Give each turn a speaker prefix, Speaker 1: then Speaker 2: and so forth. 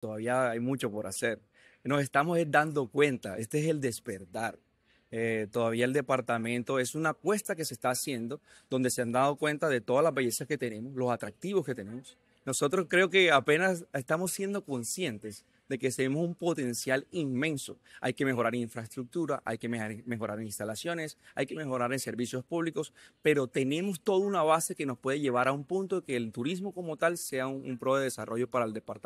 Speaker 1: todavía hay mucho por hacer. Nos estamos dando cuenta, este es el despertar. Eh, todavía el departamento es una apuesta que se está haciendo, donde se han dado cuenta de todas las bellezas que tenemos, los atractivos que tenemos. Nosotros creo que apenas estamos siendo conscientes de que tenemos un potencial inmenso. Hay que mejorar infraestructura, hay que mejorar instalaciones, hay que mejorar en servicios públicos, pero tenemos toda una base que nos puede llevar a un punto que el turismo como tal sea un pro de desarrollo para el departamento.